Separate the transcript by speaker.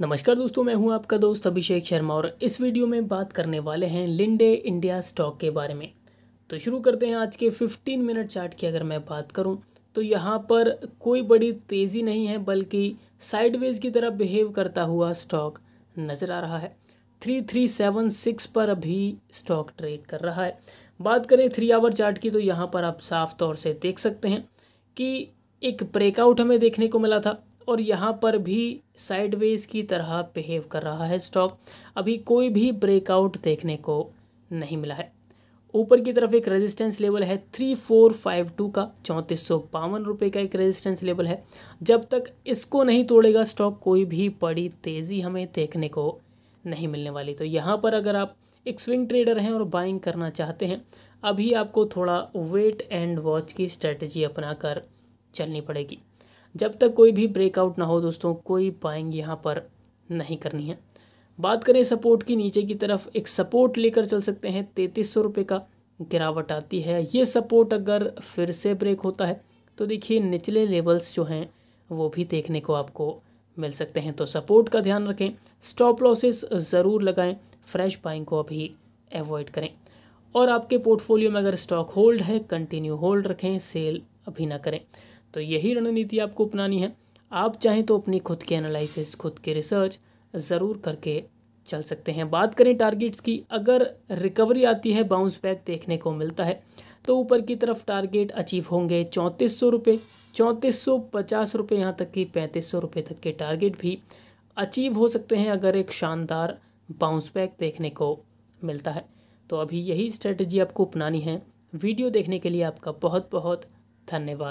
Speaker 1: नमस्कार दोस्तों मैं हूं आपका दोस्त अभिषेक शर्मा और इस वीडियो में बात करने वाले हैं लिंडे इंडिया स्टॉक के बारे में तो शुरू करते हैं आज के 15 मिनट चार्ट की अगर मैं बात करूं तो यहां पर कोई बड़ी तेज़ी नहीं है बल्कि साइडवेज की तरह बिहेव करता हुआ स्टॉक नज़र आ रहा है 3376 पर अभी स्टॉक ट्रेड कर रहा है बात करें थ्री आवर चार्ट की तो यहाँ पर आप साफ तौर से देख सकते हैं कि एक ब्रेकआउट हमें देखने को मिला था और यहाँ पर भी साइडवेज की तरह बिहेव कर रहा है स्टॉक अभी कोई भी ब्रेकआउट देखने को नहीं मिला है ऊपर की तरफ एक रेजिस्टेंस लेवल है थ्री फोर फाइव टू का चौंतीस सौ बावन रुपये का एक रेजिस्टेंस लेवल है जब तक इसको नहीं तोड़ेगा स्टॉक कोई भी बड़ी तेज़ी हमें देखने को नहीं मिलने वाली तो यहाँ पर अगर आप एक स्विंग ट्रेडर हैं और बाइंग करना चाहते हैं अभी आपको थोड़ा वेट एंड वॉच की स्ट्रेटजी अपना कर चलनी पड़ेगी जब तक कोई भी ब्रेकआउट ना हो दोस्तों कोई बाइंग यहाँ पर नहीं करनी है बात करें सपोर्ट की नीचे की तरफ एक सपोर्ट लेकर चल सकते हैं तैंतीस सौ रुपये का गिरावट आती है ये सपोर्ट अगर फिर से ब्रेक होता है तो देखिए निचले लेवल्स जो हैं वो भी देखने को आपको मिल सकते हैं तो सपोर्ट का ध्यान रखें स्टॉप लॉसेस ज़रूर लगाएं फ्रेश बाइंग को अभी एवॉइड करें और आपके पोर्टफोलियो में अगर स्टॉक होल्ड है कंटिन्यू होल्ड रखें सेल अभी ना करें तो यही रणनीति आपको अपनानी है आप चाहें तो अपनी खुद के एनालिसिस खुद के रिसर्च ज़रूर करके चल सकते हैं बात करें टारगेट्स की अगर रिकवरी आती है बाउंस बैक देखने को मिलता है तो ऊपर की तरफ टारगेट अचीव होंगे चौंतीस सौ रुपये चौंतीस सौ पचास रुपये यहाँ तक कि पैंतीस सौ रुपये तक के टारगेट भी अचीव हो सकते हैं अगर एक शानदार बाउंस बैक देखने को मिलता है तो अभी यही स्ट्रेटजी आपको अपनानी है वीडियो देखने के लिए आपका बहुत बहुत धन्यवाद